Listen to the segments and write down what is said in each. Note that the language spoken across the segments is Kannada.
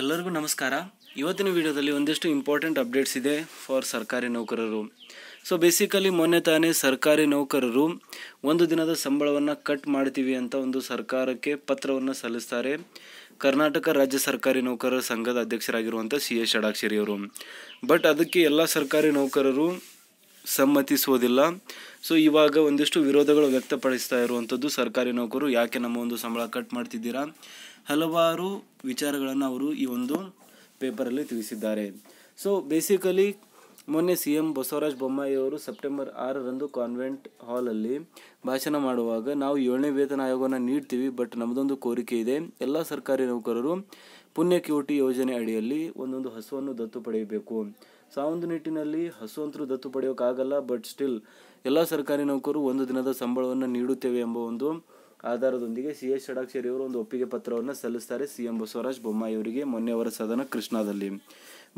ಎಲ್ಲರಿಗೂ ನಮಸ್ಕಾರ ಇವತ್ತಿನ ವಿಡಿಯೋದಲ್ಲಿ ಒಂದಿಷ್ಟು ಇಂಪಾರ್ಟೆಂಟ್ ಅಪ್ಡೇಟ್ಸ್ ಇದೆ ಫಾರ್ ಸರ್ಕಾರಿ ನೌಕರರು ಸೊ ಬೇಸಿಕಲಿ ಮೊನ್ನೆ ತಾನೇ ಸರ್ಕಾರಿ ನೌಕರರು ಒಂದು ದಿನದ ಸಂಬಳವನ್ನು ಕಟ್ ಮಾಡ್ತೀವಿ ಅಂತ ಒಂದು ಸರ್ಕಾರಕ್ಕೆ ಪತ್ರವನ್ನು ಸಲ್ಲಿಸ್ತಾರೆ ಕರ್ನಾಟಕ ರಾಜ್ಯ ಸರ್ಕಾರಿ ನೌಕರರ ಸಂಘದ ಅಧ್ಯಕ್ಷರಾಗಿರುವಂಥ ಸಿ ಎಸ್ ಷಡಾಕ್ಷರಿ ಅವರು ಬಟ್ ಅದಕ್ಕೆ ಎಲ್ಲ ಸರ್ಕಾರಿ ನೌಕರರು ಸಮ್ಮತಿಸೋದಿಲ್ಲ ಸೊ ಇವಾಗ ಒಂದಿಷ್ಟು ವಿರೋಧಗಳು ವ್ಯಕ್ತಪಡಿಸ್ತಾ ಇರುವಂಥದ್ದು ಸರ್ಕಾರಿ ನೌಕರು ಯಾಕೆ ನಮ್ಮ ಒಂದು ಸಂಬಳ ಕಟ್ ಮಾಡ್ತಿದ್ದೀರಾ ಹಲವಾರು ವಿಚಾರಗಳನ್ನು ಅವರು ಈ ಒಂದು ಪೇಪರಲ್ಲಿ ತಿಳಿಸಿದ್ದಾರೆ ಸೊ ಬೇಸಿಕಲಿ ಮೊನ್ನೆ ಸಿ ಎಂ ಬಸವರಾಜ ಬೊಮ್ಮಾಯಿಯವರು ಸೆಪ್ಟೆಂಬರ್ ಆರರಂದು ಕಾನ್ವೆಂಟ್ ಹಾಲಲ್ಲಿ ಭಾಷಣ ಮಾಡುವಾಗ ನಾವು ಏಳನೇ ವೇತನ ಆಯೋಗವನ್ನು ನೀಡ್ತೀವಿ ಬಟ್ ನಮ್ಮದೊಂದು ಕೋರಿಕೆ ಇದೆ ಎಲ್ಲ ಸರ್ಕಾರಿ ನೌಕರರು ಕ್ಯೋಟಿ ಯೋಜನೆ ಅಡಿಯಲ್ಲಿ ಒಂದೊಂದು ಹಸುವನ್ನು ದತ್ತು ಪಡೆಯಬೇಕು ಸೊ ಆ ಒಂದು ನಿಟ್ಟಿನಲ್ಲಿ ಹಸುವಂತರು ದತ್ತು ಪಡೆಯೋಕ್ಕಾಗಲ್ಲ ಬಟ್ ಸ್ಟಿಲ್ ಎಲ್ಲ ಸರ್ಕಾರಿ ನೌಕರರು ಒಂದು ದಿನದ ಸಂಬಳವನ್ನು ನೀಡುತ್ತೇವೆ ಎಂಬ ಒಂದು ಆಧಾರದೊಂದಿಗೆ ಸಿ ಎಸ್ ಷಡಾಕ್ಷರಿ ಅವರು ಒಂದು ಒಪ್ಪಿಗೆ ಪತ್ರವನ್ನು ಸಲ್ಲಿಸ್ತಾರೆ ಸಿ ಎಂ ಬಸವರಾಜ ಬೊಮ್ಮಾಯಿ ಅವರಿಗೆ ಮೊನ್ನೆ ಅವರ ಸದನ ಕೃಷ್ಣಾದಲ್ಲಿ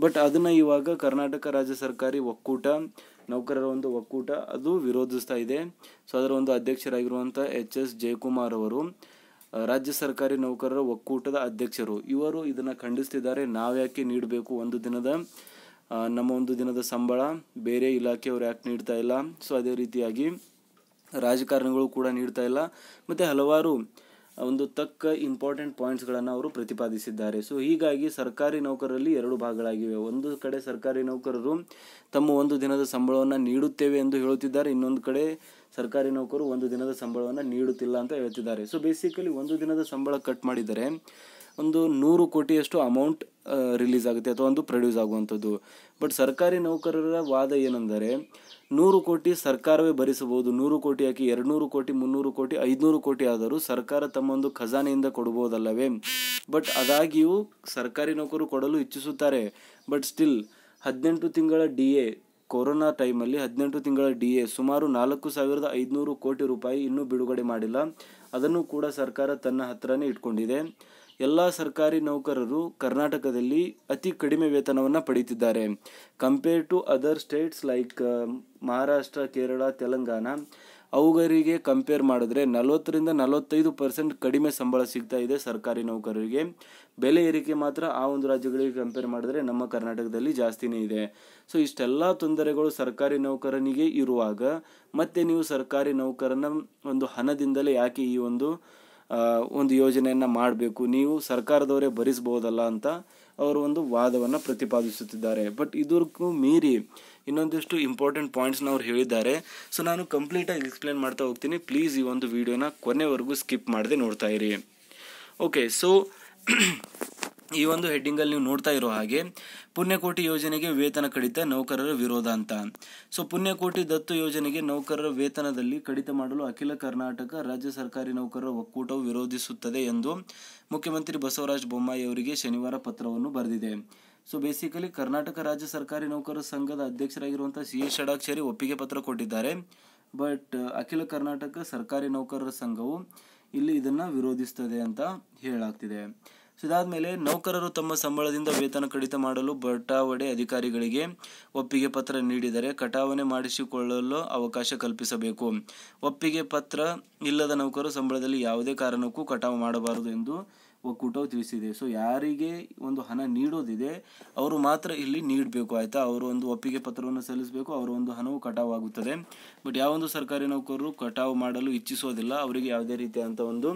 ಬಟ್ ಅದನ್ನು ಇವಾಗ ಕರ್ನಾಟಕ ರಾಜ್ಯ ಸರ್ಕಾರಿ ಒಕ್ಕೂಟ ನೌಕರರ ಒಂದು ಒಕ್ಕೂಟ ಅದು ವಿರೋಧಿಸ್ತಾ ಇದೆ ಸೊ ಅದರ ಒಂದು ಅಧ್ಯಕ್ಷರಾಗಿರುವಂಥ ಎಚ್ ಎಸ್ ಜಯಕುಮಾರ್ ಅವರು ರಾಜ್ಯ ಸರ್ಕಾರಿ ನೌಕರರ ಒಕ್ಕೂಟದ ಅಧ್ಯಕ್ಷರು ಇವರು ಇದನ್ನು ಖಂಡಿಸ್ತಿದ್ದಾರೆ ನಾವ್ಯಾಕೆ ನೀಡಬೇಕು ಒಂದು ದಿನದ ನಮ್ಮ ಒಂದು ದಿನದ ಸಂಬಳ ಬೇರೆ ಇಲಾಖೆಯವರು ಯಾಕೆ ನೀಡ್ತಾ ಇಲ್ಲ ಸೊ ಅದೇ ರೀತಿಯಾಗಿ ರಾಜಕಾರಣಿಗಳು ಕೂಡ ನೀಡ್ತಾ ಇಲ್ಲ ಮತ್ತು ಹಲವಾರು ಒಂದು ತಕ್ಕ ಇಂಪಾರ್ಟೆಂಟ್ ಪಾಯಿಂಟ್ಸ್ಗಳನ್ನು ಅವರು ಪ್ರತಿಪಾದಿಸಿದ್ದಾರೆ ಸೊ ಹೀಗಾಗಿ ಸರ್ಕಾರಿ ನೌಕರರಲ್ಲಿ ಎರಡು ಭಾಗಗಳಾಗಿವೆ ಒಂದು ಕಡೆ ಸರ್ಕಾರಿ ನೌಕರರು ತಮ್ಮ ಒಂದು ದಿನದ ಸಂಬಳವನ್ನು ನೀಡುತ್ತೇವೆ ಎಂದು ಹೇಳುತ್ತಿದ್ದಾರೆ ಇನ್ನೊಂದು ಕಡೆ ಸರ್ಕಾರಿ ನೌಕರು ಒಂದು ದಿನದ ಸಂಬಳವನ್ನು ನೀಡುತ್ತಿಲ್ಲ ಅಂತ ಹೇಳ್ತಿದ್ದಾರೆ ಸೊ ಬೇಸಿಕಲಿ ಒಂದು ದಿನದ ಸಂಬಳ ಕಟ್ ಮಾಡಿದರೆ ಒಂದು ನೂರು ಕೋಟಿಯಷ್ಟು ಅಮೌಂಟ್ ರಿಲೀಸ್ ಆಗುತ್ತೆ ಅಥವಾ ಒಂದು ಪ್ರೊಡ್ಯೂಸ್ ಆಗುವಂಥದ್ದು ಬಟ್ ಸರ್ಕಾರಿ ನೌಕರರ ವಾದ ಏನೆಂದರೆ ನೂರು ಕೋಟಿ ಸರ್ಕಾರವೇ ಭರಿಸಬಹುದು ನೂರು ಕೋಟಿ ಹಾಕಿ ಎರಡುನೂರು ಕೋಟಿ ಮುನ್ನೂರು ಕೋಟಿ ಐದುನೂರು ಕೋಟಿ ಆದರೂ ಸರ್ಕಾರ ತಮ್ಮ ಒಂದು ಖಜಾನೆಯಿಂದ ಕೊಡ್ಬೋದಲ್ಲವೇ ಬಟ್ ಅದಾಗಿಯೂ ಸರ್ಕಾರಿ ನೌಕರು ಕೊಡಲು ಇಚ್ಛಿಸುತ್ತಾರೆ ಬಟ್ ಸ್ಟಿಲ್ ಹದಿನೆಂಟು ತಿಂಗಳ ಡಿ ಎ ಕೊರೋನಾ ಟೈಮಲ್ಲಿ ಹದಿನೆಂಟು ತಿಂಗಳ ಡಿ ಎ ಸುಮಾರು ನಾಲ್ಕು ಸಾವಿರದ ಐದುನೂರು ಕೋಟಿ ರೂಪಾಯಿ ಇನ್ನೂ ಬಿಡುಗಡೆ ಮಾಡಿಲ್ಲ ಅದನ್ನು ಕೂಡ ಸರ್ಕಾರ ತನ್ನ ಹತ್ರನೇ ಇಟ್ಕೊಂಡಿದೆ ಎಲ್ಲ ಸರ್ಕಾರಿ ನೌಕರರು ಕರ್ನಾಟಕದಲ್ಲಿ ಅತಿ ಕಡಿಮೆ ವೇತನವನ್ನು ಪಡೀತಿದ್ದಾರೆ compare to other states like Maharashtra Kerala Telangana ಅವುಗಳಿಗೆ ಕಂಪೇರ್ ಮಾಡಿದ್ರೆ ನಲವತ್ತರಿಂದ ನಲವತ್ತೈದು ಪರ್ಸೆಂಟ್ ಕಡಿಮೆ ಸಂಬಳ ಸಿಗ್ತಾ ಇದೆ ಸರ್ಕಾರಿ ನೌಕರರಿಗೆ ಬೆಲೆ ಏರಿಕೆ ಮಾತ್ರ ಆ ಒಂದು ರಾಜ್ಯಗಳಿಗೆ ಕಂಪೇರ್ ಮಾಡಿದ್ರೆ ನಮ್ಮ ಕರ್ನಾಟಕದಲ್ಲಿ ಜಾಸ್ತಿನೇ ಇದೆ ಸೊ ಇಷ್ಟೆಲ್ಲ ತೊಂದರೆಗಳು ಸರ್ಕಾರಿ ನೌಕರನಿಗೆ ಇರುವಾಗ ಮತ್ತೆ ನೀವು ಸರ್ಕಾರಿ ನೌಕರನ ಒಂದು ಹಣದಿಂದಲೇ ಯಾಕೆ ಈ ಒಂದು ಒಂದು ಯೋಜನೆಯನ್ನು ಮಾಡಬೇಕು ನೀವು ಸರ್ಕಾರದವರೇ ಭರಿಸ್ಬೋದಲ್ಲ ಅಂತ ಅವರು ಒಂದು ವಾದವನ್ನು ಪ್ರತಿಪಾದಿಸುತ್ತಿದ್ದಾರೆ ಬಟ್ ಇದಕ್ಕೂ ಮೀರಿ ಇನ್ನೊಂದಿಷ್ಟು ಇಂಪಾರ್ಟೆಂಟ್ ಪಾಯಿಂಟ್ಸ್ನ ಅವ್ರು ಹೇಳಿದ್ದಾರೆ ಸೊ ನಾನು ಕಂಪ್ಲೀಟಾಗಿ ಎಕ್ಸ್ಪ್ಲೇನ್ ಮಾಡ್ತಾ ಹೋಗ್ತೀನಿ ಪ್ಲೀಸ್ ಈ ಒಂದು ವಿಡಿಯೋನ ಕೊನೆವರೆಗೂ ಸ್ಕಿಪ್ ಮಾಡದೆ ನೋಡ್ತಾ ಇರಿ ಓಕೆ ಸೊ ಈ ಒಂದು ಹೆಡ್ಡಿಂಗಲ್ಲಿ ನೀವು ನೋಡ್ತಾ ಇರೋ ಹಾಗೆ ಪುಣ್ಯಕೋಟಿ ಯೋಜನೆಗೆ ವೇತನ ಕಡಿತ ನೌಕರರ ವಿರೋಧ ಅಂತ ಸೊ ಪುಣ್ಯಕೋಟಿ ದತ್ತು ಯೋಜನೆಗೆ ನೌಕರರ ವೇತನದಲ್ಲಿ ಕಡಿತ ಮಾಡಲು ಅಖಿಲ ಕರ್ನಾಟಕ ರಾಜ್ಯ ಸರ್ಕಾರಿ ನೌಕರರ ಒಕ್ಕೂಟವು ವಿರೋಧಿಸುತ್ತದೆ ಎಂದು ಮುಖ್ಯಮಂತ್ರಿ ಬಸವರಾಜ ಬೊಮ್ಮಾಯಿ ಅವರಿಗೆ ಶನಿವಾರ ಪತ್ರವನ್ನು ಬರೆದಿದೆ ಸೊ ಬೇಸಿಕಲಿ ಕರ್ನಾಟಕ ರಾಜ್ಯ ಸರ್ಕಾರಿ ನೌಕರರ ಸಂಘದ ಅಧ್ಯಕ್ಷರಾಗಿರುವಂಥ ಸಿ ಎಸ್ ಷಡಾಕ್ಷರಿ ಒಪ್ಪಿಗೆ ಪತ್ರ ಕೊಟ್ಟಿದ್ದಾರೆ ಬಟ್ ಅಖಿಲ ಕರ್ನಾಟಕ ಸರ್ಕಾರಿ ನೌಕರರ ಸಂಘವು ಇಲ್ಲಿ ಇದನ್ನು ವಿರೋಧಿಸ್ತದೆ ಅಂತ ಹೇಳಾಗ್ತಿದೆ ಇದಾದ ಮೇಲೆ ನೌಕರರು ತಮ್ಮ ಸಂಬಳದಿಂದ ವೇತನ ಕಡಿತ ಮಾಡಲು ಬಟಾವಡೆ ಅಧಿಕಾರಿಗಳಿಗೆ ಒಪ್ಪಿಗೆ ಪತ್ರ ನೀಡಿದರೆ ಕಟಾವಣೆ ಮಾಡಿಸಿಕೊಳ್ಳಲು ಅವಕಾಶ ಕಲ್ಪಿಸಬೇಕು ಒಪ್ಪಿಗೆ ಪತ್ರ ಇಲ್ಲದ ನೌಕರರು ಸಂಬಳದಲ್ಲಿ ಯಾವುದೇ ಕಾರಣಕ್ಕೂ ಕಟಾವು ಮಾಡಬಾರದು ಎಂದು ಒಕ್ಕೂಟವು ತಿಳಿಸಿದೆ ಸೊ ಯಾರಿಗೆ ಒಂದು ಹಣ ನೀಡೋದಿದೆ ಅವರು ಮಾತ್ರ ಇಲ್ಲಿ ನೀಡಬೇಕು ಆಯಿತಾ ಅವರು ಒಂದು ಒಪ್ಪಿಗೆ ಪತ್ರವನ್ನು ಸಲ್ಲಿಸಬೇಕು ಅವರ ಒಂದು ಹಣವು ಆಗುತ್ತದೆ ಬಟ್ ಯಾವೊಂದು ಸರ್ಕಾರಿ ನೌಕರರು ಕಟಾವು ಮಾಡಲು ಇಚ್ಛಿಸೋದಿಲ್ಲ ಅವರಿಗೆ ಯಾವುದೇ ರೀತಿಯಾದಂಥ ಒಂದು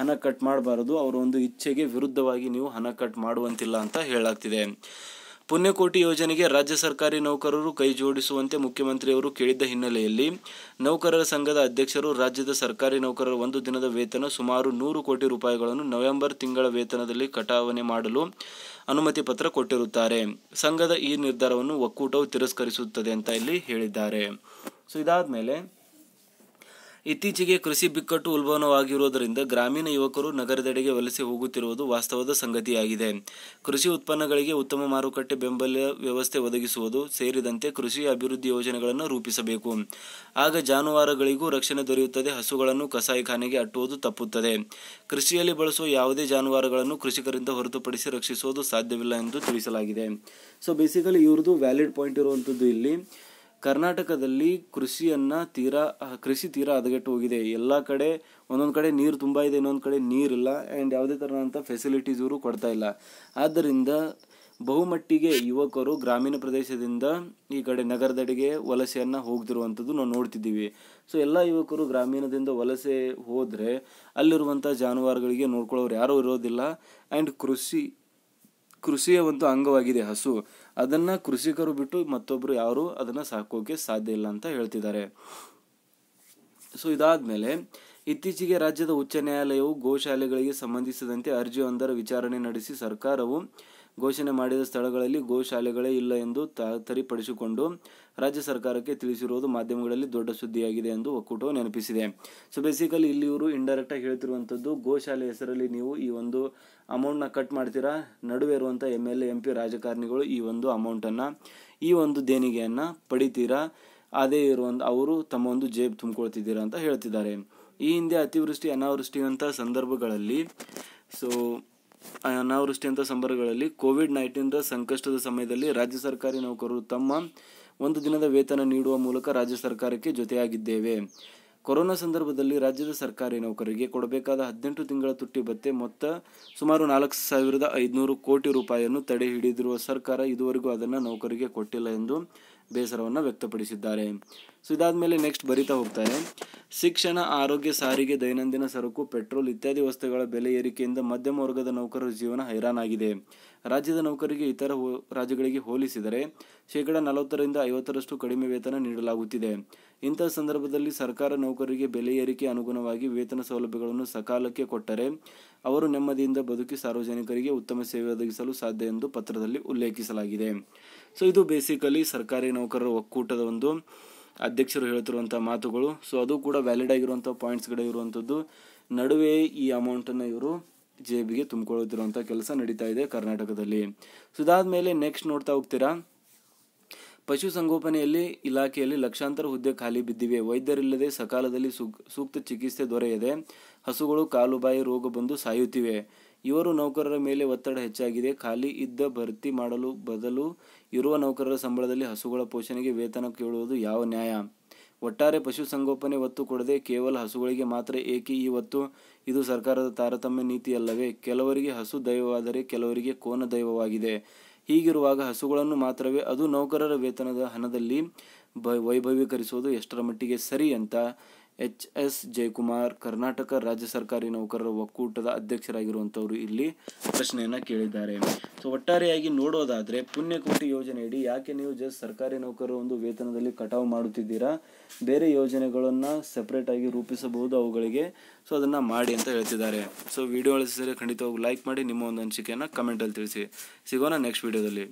ಹಣ ಕಟ್ ಮಾಡಬಾರದು ಅವರ ಒಂದು ಇಚ್ಛೆಗೆ ವಿರುದ್ಧವಾಗಿ ನೀವು ಹಣ ಕಟ್ ಮಾಡುವಂತಿಲ್ಲ ಅಂತ ಹೇಳಾಗ್ತಿದೆ ಪುಣ್ಯಕೋಟಿ ಯೋಜನೆಗೆ ರಾಜ್ಯ ಸರ್ಕಾರಿ ನೌಕರರು ಕೈ ಜೋಡಿಸುವಂತೆ ಮುಖ್ಯಮಂತ್ರಿಯವರು ಕೇಳಿದ್ದ ಹಿನ್ನೆಲೆಯಲ್ಲಿ ನೌಕರರ ಸಂಘದ ಅಧ್ಯಕ್ಷರು ರಾಜ್ಯದ ಸರ್ಕಾರಿ ನೌಕರರ ಒಂದು ದಿನದ ವೇತನ ಸುಮಾರು ನೂರು ಕೋಟಿ ರೂಪಾಯಿಗಳನ್ನು ನವೆಂಬರ್ ತಿಂಗಳ ವೇತನದಲ್ಲಿ ಕಟಾವಣೆ ಮಾಡಲು ಅನುಮತಿ ಪತ್ರ ಕೊಟ್ಟಿರುತ್ತಾರೆ ಸಂಘದ ಈ ನಿರ್ಧಾರವನ್ನು ಒಕ್ಕೂಟವು ತಿರಸ್ಕರಿಸುತ್ತದೆ ಅಂತ ಇಲ್ಲಿ ಹೇಳಿದ್ದಾರೆ ಸೊ ಇದಾದ ಮೇಲೆ ಇತ್ತೀಚೆಗೆ ಕೃಷಿ ಬಿಕ್ಕಟ್ಟು ಉಲ್ಬಣವಾಗಿರುವುದರಿಂದ ಗ್ರಾಮೀಣ ಯುವಕರು ನಗರದೆಡೆಗೆ ವಲಸೆ ಹೋಗುತ್ತಿರುವುದು ವಾಸ್ತವದ ಸಂಗತಿಯಾಗಿದೆ ಕೃಷಿ ಉತ್ಪನ್ನಗಳಿಗೆ ಉತ್ತಮ ಮಾರುಕಟ್ಟೆ ಬೆಂಬಲ ವ್ಯವಸ್ಥೆ ಒದಗಿಸುವುದು ಸೇರಿದಂತೆ ಕೃಷಿ ಅಭಿವೃದ್ಧಿ ಯೋಜನೆಗಳನ್ನು ರೂಪಿಸಬೇಕು ಆಗ ಜಾನುವಾರುಗಳಿಗೂ ರಕ್ಷಣೆ ದೊರೆಯುತ್ತದೆ ಹಸುಗಳನ್ನು ಕಸಾಯಿಖಾನೆಗೆ ಅಟ್ಟುವುದು ತಪ್ಪುತ್ತದೆ ಕೃಷಿಯಲ್ಲಿ ಬಳಸುವ ಯಾವುದೇ ಜಾನುವಾರುಗಳನ್ನು ಕೃಷಿಕರಿಂದ ಹೊರತುಪಡಿಸಿ ರಕ್ಷಿಸುವುದು ಸಾಧ್ಯವಿಲ್ಲ ಎಂದು ತಿಳಿಸಲಾಗಿದೆ ಸೊ ಬೇಸಿಕಲಿ ಇವ್ರದ್ದು ವ್ಯಾಲಿಡ್ ಪಾಯಿಂಟ್ ಇರುವಂಥದ್ದು ಇಲ್ಲಿ ಕರ್ನಾಟಕದಲ್ಲಿ ಕೃಷಿಯನ್ನು ತೀರಾ ಕೃಷಿ ತೀರಾ ಹದಗೆಟ್ಟು ಹೋಗಿದೆ ಎಲ್ಲ ಕಡೆ ಒಂದೊಂದು ಕಡೆ ನೀರು ತುಂಬ ಇದೆ ಇನ್ನೊಂದು ಕಡೆ ನೀರಿಲ್ಲ ಆ್ಯಂಡ್ ಯಾವುದೇ ಥರದಂಥ ಫೆಸಿಲಿಟೀಸ್ ಇವರು ಕೊಡ್ತಾ ಇಲ್ಲ ಆದ್ದರಿಂದ ಬಹುಮಟ್ಟಿಗೆ ಯುವಕರು ಗ್ರಾಮೀಣ ಪ್ರದೇಶದಿಂದ ಈ ಕಡೆ ನಗರದಡೆಗೆ ವಲಸೆಯನ್ನು ಹೋಗದಿರುವಂಥದ್ದು ನಾವು ನೋಡ್ತಿದ್ದೀವಿ ಸೊ ಎಲ್ಲ ಯುವಕರು ಗ್ರಾಮೀಣದಿಂದ ವಲಸೆ ಹೋದರೆ ಅಲ್ಲಿರುವಂಥ ಜಾನುವಾರುಗಳಿಗೆ ನೋಡ್ಕೊಳ್ಳೋರು ಯಾರೂ ಇರೋದಿಲ್ಲ ಆ್ಯಂಡ್ ಕೃಷಿ ಕೃಷಿಯ ಒಂದು ಅಂಗವಾಗಿದೆ ಹಸು ಅದನ್ನ ಕೃಷಿಕರು ಬಿಟ್ಟು ಮತ್ತೊಬ್ರು ಯಾರು ಅದನ್ನ ಸಾಕೋಕೆ ಸಾಧ್ಯ ಇಲ್ಲ ಅಂತ ಹೇಳ್ತಿದ್ದಾರೆ ಸೊ ಇದಾದ್ಮೇಲೆ ಇತ್ತೀಚೆಗೆ ರಾಜ್ಯದ ಉಚ್ಚ ನ್ಯಾಯಾಲಯವು ಗೋಶಾಲೆಗಳಿಗೆ ಸಂಬಂಧಿಸಿದಂತೆ ಅರ್ಜಿಯೊಂದರ ವಿಚಾರಣೆ ನಡೆಸಿ ಸರ್ಕಾರವು ಘೋಷಣೆ ಮಾಡಿದ ಸ್ಥಳಗಳಲ್ಲಿ ಗೋಶಾಲೆಗಳೇ ಇಲ್ಲ ಎಂದು ತರಿಪಡಿಸಿಕೊಂಡು ರಾಜ್ಯ ಸರ್ಕಾರಕ್ಕೆ ತಿಳಿಸಿರುವುದು ಮಾಧ್ಯಮಗಳಲ್ಲಿ ದೊಡ್ಡ ಸುದ್ದಿಯಾಗಿದೆ ಎಂದು ಒಕ್ಕೂಟವು ನೆನಪಿಸಿದೆ ಸೊ ಬೇಸಿಕಲಿ ಇಲ್ಲಿ ಇವರು ಇಂಡೈರೆಕ್ಟಾಗಿ ಹೇಳ್ತಿರುವಂಥದ್ದು ಗೋಶಾಲೆ ಹೆಸರಲ್ಲಿ ನೀವು ಈ ಒಂದು ಅಮೌಂಟ್ನ ಕಟ್ ಮಾಡ್ತೀರಾ ನಡುವೆ ಇರುವಂಥ M L A M P ರಾಜಕಾರಣಿಗಳು ಈ ಒಂದು ಅಮೌಂಟನ್ನು ಈ ಒಂದು ದೇಣಿಗೆಯನ್ನು ಪಡಿತೀರಾ ಅದೇ ಇರುವಂಥ ಅವರು ತಮ್ಮ ಒಂದು ಜೇಬ್ ತುಂಬಿಕೊಳ್ತಿದ್ದೀರಾ ಅಂತ ಹೇಳ್ತಿದ್ದಾರೆ ಈ ಹಿಂದೆ ಅತಿವೃಷ್ಟಿ ಅನಾವೃಷ್ಟಿಯಂಥ ಸಂದರ್ಭಗಳಲ್ಲಿ ಸೊ ಅಂತ ಸಂಬರಗಳಲ್ಲಿ ಕೋವಿಡ್ ನೈನ್ಟೀನ್ರ ಸಂಕಷ್ಟದ ಸಮಯದಲ್ಲಿ ರಾಜ್ಯ ಸರ್ಕಾರಿ ನೌಕರರು ತಮ್ಮ ಒಂದು ದಿನದ ವೇತನ ನೀಡುವ ಮೂಲಕ ರಾಜ್ಯ ಸರ್ಕಾರಕ್ಕೆ ಜೊತೆಯಾಗಿದ್ದೇವೆ ಕೊರೋನಾ ಸಂದರ್ಭದಲ್ಲಿ ರಾಜ್ಯದ ಸರ್ಕಾರಿ ನೌಕರರಿಗೆ ಕೊಡಬೇಕಾದ ಹದಿನೆಂಟು ತಿಂಗಳ ತುಟ್ಟಿ ಭತ್ತೆ ಮೊತ್ತ ಸುಮಾರು ನಾಲ್ಕು ಸಾವಿರದ ಐದುನೂರು ಕೋಟಿ ರೂಪಾಯಿಯನ್ನು ತಡೆ ಹಿಡಿದಿರುವ ಸರ್ಕಾರ ಇದುವರೆಗೂ ಅದನ್ನು ನೌಕರಿಗೆ ಕೊಟ್ಟಿಲ್ಲ ಎಂದು ಬೇಸರವನ್ನು ವ್ಯಕ್ತಪಡಿಸಿದ್ದಾರೆ ಸೊ ಇದಾದ ಮೇಲೆ ನೆಕ್ಸ್ಟ್ ಬರಿತಾ ಹೋಗ್ತಾರೆ ಶಿಕ್ಷಣ ಆರೋಗ್ಯ ಸಾರಿಗೆ ದೈನಂದಿನ ಸರಕು ಪೆಟ್ರೋಲ್ ಇತ್ಯಾದಿ ವಸ್ತುಗಳ ಬೆಲೆ ಏರಿಕೆಯಿಂದ ಮಧ್ಯಮ ವರ್ಗದ ನೌಕರರ ಜೀವನ ಹೈರಾಣಾಗಿದೆ ರಾಜ್ಯದ ನೌಕರಿಗೆ ಇತರ ರಾಜ್ಯಗಳಿಗೆ ಹೋಲಿಸಿದರೆ ಶೇಕಡ ನಲವತ್ತರಿಂದ ಐವತ್ತರಷ್ಟು ಕಡಿಮೆ ವೇತನ ನೀಡಲಾಗುತ್ತಿದೆ ಇಂತಹ ಸಂದರ್ಭದಲ್ಲಿ ಸರ್ಕಾರ ನೌಕರಿಗೆ ಬೆಲೆ ಏರಿಕೆ ಅನುಗುಣವಾಗಿ ವೇತನ ಸೌಲಭ್ಯಗಳನ್ನು ಸಕಾಲಕ್ಕೆ ಕೊಟ್ಟರೆ ಅವರು ನೆಮ್ಮದಿಯಿಂದ ಬದುಕಿ ಸಾರ್ವಜನಿಕರಿಗೆ ಉತ್ತಮ ಸೇವೆ ಒದಗಿಸಲು ಸಾಧ್ಯ ಎಂದು ಪತ್ರದಲ್ಲಿ ಉಲ್ಲೇಖಿಸಲಾಗಿದೆ ಸೊ ಇದು ಬೇಸಿಕಲಿ ಸರ್ಕಾರಿ ನೌಕರರ ಒಕ್ಕೂಟದ ಒಂದು ಅಧ್ಯಕ್ಷರು ಹೇಳ್ತಿರುವಂಥ ಮಾತುಗಳು ಸೊ ಅದು ಕೂಡ ವ್ಯಾಲಿಡ್ ಆಗಿರುವಂಥ ಪಾಯಿಂಟ್ಸ್ಗಳು ಇರುವಂಥದ್ದು ನಡುವೆ ಈ ಅಮೌಂಟನ್ನು ಇವರು ಜೇಬಿಗೆ ತುಂಬಿಕೊಳ್ಳುತ್ತಿರುವಂಥ ಕೆಲಸ ನಡೀತಾ ಇದೆ ಕರ್ನಾಟಕದಲ್ಲಿ ಸೊ ಮೇಲೆ ನೆಕ್ಸ್ಟ್ ನೋಡ್ತಾ ಹೋಗ್ತೀರಾ ಪಶುಸಂಗೋಪನೆಯಲ್ಲಿ ಇಲಾಖೆಯಲ್ಲಿ ಲಕ್ಷಾಂತರ ಹುದ್ದೆ ಖಾಲಿ ಬಿದ್ದಿವೆ ವೈದ್ಯರಿಲ್ಲದೆ ಸಕಾಲದಲ್ಲಿ ಸೂಕ್ತ ಚಿಕಿತ್ಸೆ ದೊರೆಯದೆ ಹಸುಗಳು ಕಾಲುಬಾಯಿ ರೋಗ ಬಂದು ಸಾಯುತ್ತಿವೆ ಇವರು ನೌಕರರ ಮೇಲೆ ಒತ್ತಡ ಹೆಚ್ಚಾಗಿದೆ ಖಾಲಿ ಇದ್ದ ಭರ್ತಿ ಮಾಡಲು ಬದಲು ಇರುವ ನೌಕರರ ಸಂಬಳದಲ್ಲಿ ಹಸುಗಳ ಪೋಷಣೆಗೆ ವೇತನ ಕೇಳುವುದು ಯಾವ ನ್ಯಾಯ ಒಟ್ಟಾರೆ ಪಶುಸಂಗೋಪನೆ ಒತ್ತು ಕೊಡದೆ ಕೇವಲ ಹಸುಗಳಿಗೆ ಮಾತ್ರ ಏಕೆ ಈ ಒತ್ತು ಇದು ಸರ್ಕಾರದ ತಾರತಮ್ಯ ನೀತಿಯಲ್ಲವೇ? ಕೆಲವರಿಗೆ ಹಸು ದೈವವಾದರೆ ಕೆಲವರಿಗೆ ಕೋನ ದೈವವಾಗಿದೆ. ಹೀಗಿರುವಾಗ ಹಸುಗಳನ್ನು ಮಾತ್ರವೇ ಅದು ನೌಕರರ ವೇತನದ ಹಣದಲ್ಲಿ ವೈಭವೀಕರಿಸುವುದು ಎಷ್ಟರ ಮಟ್ಟಿಗೆ ಸರಿ ಅಂತ ಎಚ್ ಎಸ್ ಜಯಕುಮಾರ್ ಕರ್ನಾಟಕ ರಾಜ್ಯ ಸರ್ಕಾರಿ ನೌಕರರ ಒಕ್ಕೂಟದ ಅಧ್ಯಕ್ಷರಾಗಿರುವಂಥವರು ಇಲ್ಲಿ ಪ್ರಶ್ನೆಯನ್ನು ಕೇಳಿದ್ದಾರೆ ಸೊ ಒಟ್ಟಾರೆಯಾಗಿ ನೋಡೋದಾದರೆ ಪುಣ್ಯಕೋಟಿ ಯೋಜನೆಯಡಿ ಯಾಕೆ ನೀವು ಜಸ್ಟ್ ಸರ್ಕಾರಿ ನೌಕರರು ಒಂದು ವೇತನದಲ್ಲಿ ಕಟಾವು ಮಾಡುತ್ತಿದ್ದೀರಾ ಬೇರೆ ಯೋಜನೆಗಳನ್ನು ಸಪ್ರೇಟಾಗಿ ರೂಪಿಸಬಹುದು ಅವುಗಳಿಗೆ ಸೊ ಅದನ್ನು ಮಾಡಿ ಅಂತ ಹೇಳ್ತಿದ್ದಾರೆ ಸೊ ವಿಡಿಯೋ ಅಳಿಸಿದರೆ ಖಂಡಿತವಾಗಿ ಲೈಕ್ ಮಾಡಿ ನಿಮ್ಮ ಒಂದು ಅನಿಸಿಕೆಯನ್ನು ಕಮೆಂಟಲ್ಲಿ ತಿಳಿಸಿ ಸಿಗೋಣ ನೆಕ್ಸ್ಟ್ ವಿಡಿಯೋದಲ್ಲಿ